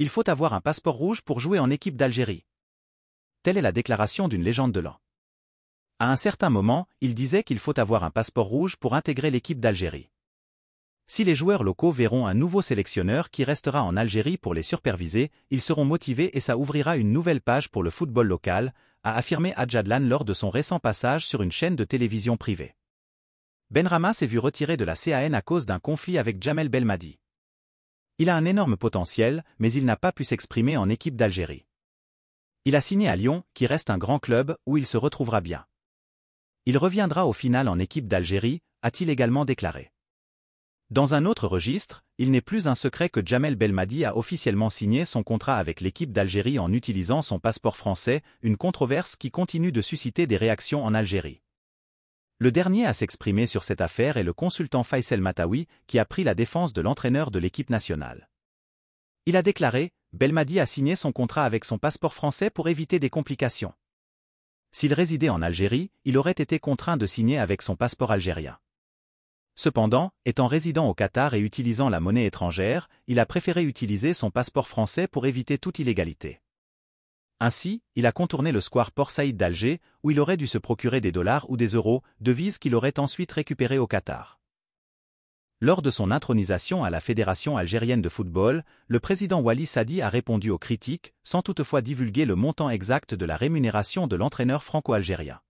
Il faut avoir un passeport rouge pour jouer en équipe d'Algérie. Telle est la déclaration d'une légende de l'an. À un certain moment, il disait qu'il faut avoir un passeport rouge pour intégrer l'équipe d'Algérie. Si les joueurs locaux verront un nouveau sélectionneur qui restera en Algérie pour les superviser, ils seront motivés et ça ouvrira une nouvelle page pour le football local, a affirmé Adjadlan lors de son récent passage sur une chaîne de télévision privée. Benrama s'est vu retirer de la CAN à cause d'un conflit avec Jamel Belmadi. Il a un énorme potentiel, mais il n'a pas pu s'exprimer en équipe d'Algérie. Il a signé à Lyon, qui reste un grand club où il se retrouvera bien. Il reviendra au final en équipe d'Algérie, a-t-il également déclaré. Dans un autre registre, il n'est plus un secret que Jamel Belmadi a officiellement signé son contrat avec l'équipe d'Algérie en utilisant son passeport français, une controverse qui continue de susciter des réactions en Algérie. Le dernier à s'exprimer sur cette affaire est le consultant Faisal Matawi, qui a pris la défense de l'entraîneur de l'équipe nationale. Il a déclaré, Belmadi a signé son contrat avec son passeport français pour éviter des complications. S'il résidait en Algérie, il aurait été contraint de signer avec son passeport algérien. Cependant, étant résident au Qatar et utilisant la monnaie étrangère, il a préféré utiliser son passeport français pour éviter toute illégalité. Ainsi, il a contourné le square Port Saïd d'Alger, où il aurait dû se procurer des dollars ou des euros, devises qu'il aurait ensuite récupérées au Qatar. Lors de son intronisation à la Fédération algérienne de football, le président Wali Sadi a répondu aux critiques, sans toutefois divulguer le montant exact de la rémunération de l'entraîneur franco-algérien.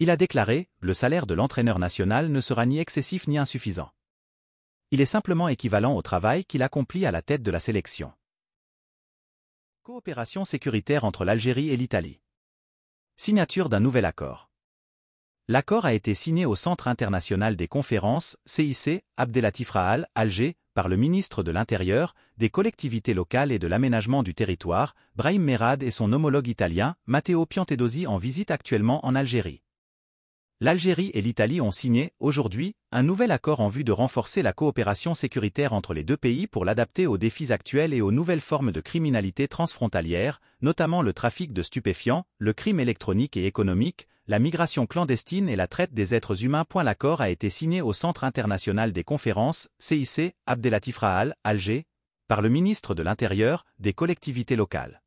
Il a déclaré, le salaire de l'entraîneur national ne sera ni excessif ni insuffisant. Il est simplement équivalent au travail qu'il accomplit à la tête de la sélection. Coopération sécuritaire entre l'Algérie et l'Italie. Signature d'un nouvel accord. L'accord a été signé au Centre international des conférences, CIC, Abdelatif Rahal, Alger, par le ministre de l'Intérieur, des collectivités locales et de l'aménagement du territoire, Brahim Merad et son homologue italien, Matteo Piantedosi en visite actuellement en Algérie l'Algérie et l'Italie ont signé, aujourd'hui, un nouvel accord en vue de renforcer la coopération sécuritaire entre les deux pays pour l'adapter aux défis actuels et aux nouvelles formes de criminalité transfrontalière, notamment le trafic de stupéfiants, le crime électronique et économique, la migration clandestine et la traite des êtres humains. L'accord a été signé au Centre international des conférences, CIC, Abdelatif Rahal, Alger, par le ministre de l'Intérieur, des collectivités locales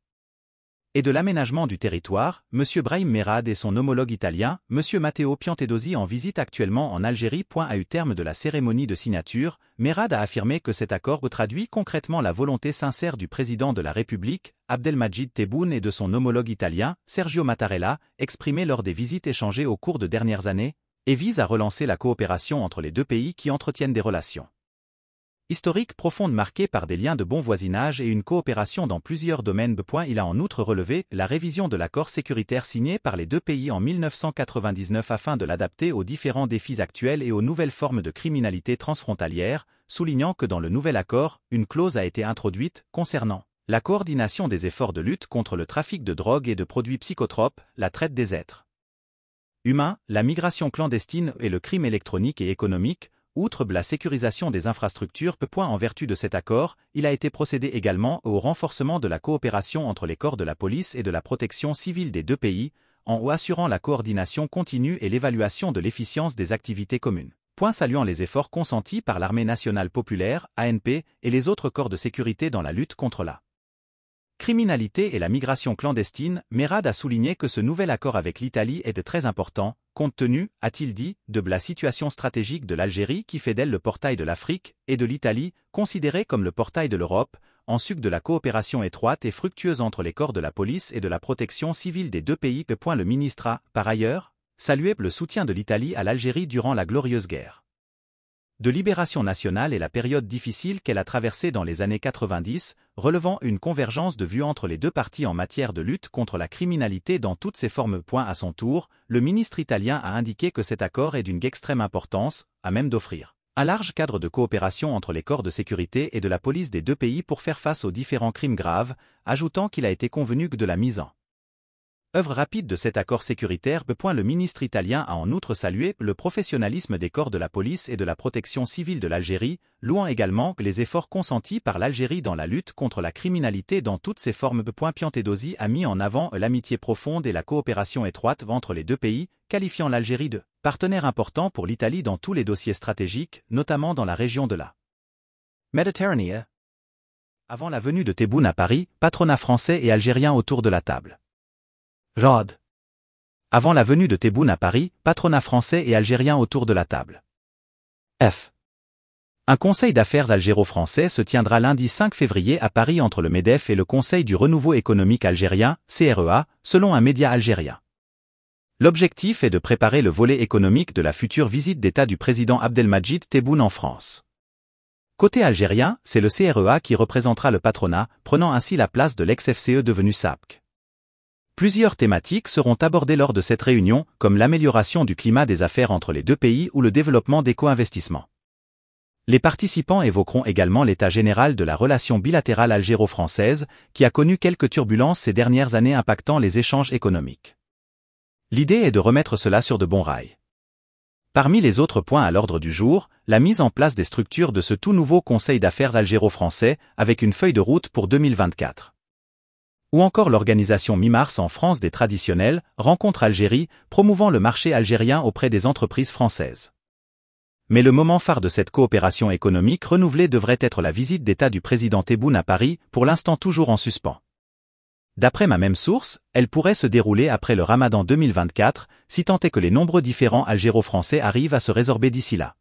et de l'aménagement du territoire, M. Brahim Merad et son homologue italien, M. Matteo Piantedosi en visite actuellement en Algérie. À eu terme de la cérémonie de signature, Merad a affirmé que cet accord traduit concrètement la volonté sincère du président de la République, Abdelmajid Tebboune et de son homologue italien, Sergio Mattarella, exprimée lors des visites échangées au cours de dernières années, et vise à relancer la coopération entre les deux pays qui entretiennent des relations historique profonde marquée par des liens de bon voisinage et une coopération dans plusieurs domaines. Il a en outre relevé la révision de l'accord sécuritaire signé par les deux pays en 1999 afin de l'adapter aux différents défis actuels et aux nouvelles formes de criminalité transfrontalière, soulignant que dans le nouvel accord, une clause a été introduite concernant la coordination des efforts de lutte contre le trafic de drogue et de produits psychotropes, la traite des êtres humains, la migration clandestine et le crime électronique et économique, Outre la sécurisation des infrastructures point en vertu de cet accord, il a été procédé également au renforcement de la coopération entre les corps de la police et de la protection civile des deux pays, en assurant la coordination continue et l'évaluation de l'efficience des activités communes. Point saluant les efforts consentis par l'Armée nationale populaire, ANP, et les autres corps de sécurité dans la lutte contre la Criminalité et la migration clandestine, Merad a souligné que ce nouvel accord avec l'Italie est de très important, compte tenu, a-t-il dit, de la situation stratégique de l'Algérie qui fait d'elle le portail de l'Afrique, et de l'Italie, considérée comme le portail de l'Europe, en suc de la coopération étroite et fructueuse entre les corps de la police et de la protection civile des deux pays. que Point le ministre a, par ailleurs, salué le soutien de l'Italie à l'Algérie durant la glorieuse guerre de libération nationale et la période difficile qu'elle a traversée dans les années 90, relevant une convergence de vues entre les deux parties en matière de lutte contre la criminalité dans toutes ses formes. Point à son tour, le ministre italien a indiqué que cet accord est d'une extrême importance, à même d'offrir un large cadre de coopération entre les corps de sécurité et de la police des deux pays pour faire face aux différents crimes graves, ajoutant qu'il a été convenu que de la mise en Œuvre rapide de cet accord sécuritaire. Point le ministre italien a en outre salué le professionnalisme des corps de la police et de la protection civile de l'Algérie, louant également les efforts consentis par l'Algérie dans la lutte contre la criminalité dans toutes ses formes. Point Piantedosi a mis en avant l'amitié profonde et la coopération étroite entre les deux pays, qualifiant l'Algérie de partenaire important pour l'Italie dans tous les dossiers stratégiques, notamment dans la région de la Méditerranée. Avant la venue de Tebboune à Paris, patronat français et algérien autour de la table. Rod. Avant la venue de Tebboune à Paris, patronat français et algérien autour de la table. F. Un conseil d'affaires algéro-français se tiendra lundi 5 février à Paris entre le MEDEF et le Conseil du renouveau économique algérien, CREA, selon un média algérien. L'objectif est de préparer le volet économique de la future visite d'État du président Abdelmajid Tebboune en France. Côté algérien, c'est le CREA qui représentera le patronat, prenant ainsi la place de l'ex-FCE devenu SAPC. Plusieurs thématiques seront abordées lors de cette réunion, comme l'amélioration du climat des affaires entre les deux pays ou le développement co investissements Les participants évoqueront également l'état général de la relation bilatérale algéro-française, qui a connu quelques turbulences ces dernières années impactant les échanges économiques. L'idée est de remettre cela sur de bons rails. Parmi les autres points à l'ordre du jour, la mise en place des structures de ce tout nouveau Conseil d'affaires algéro-français avec une feuille de route pour 2024 ou encore l'organisation mi-mars en France des traditionnels, Rencontre Algérie, promouvant le marché algérien auprès des entreprises françaises. Mais le moment phare de cette coopération économique renouvelée devrait être la visite d'État du président Tebboune à Paris, pour l'instant toujours en suspens. D'après ma même source, elle pourrait se dérouler après le Ramadan 2024, si tant est que les nombreux différents algéro-français arrivent à se résorber d'ici là.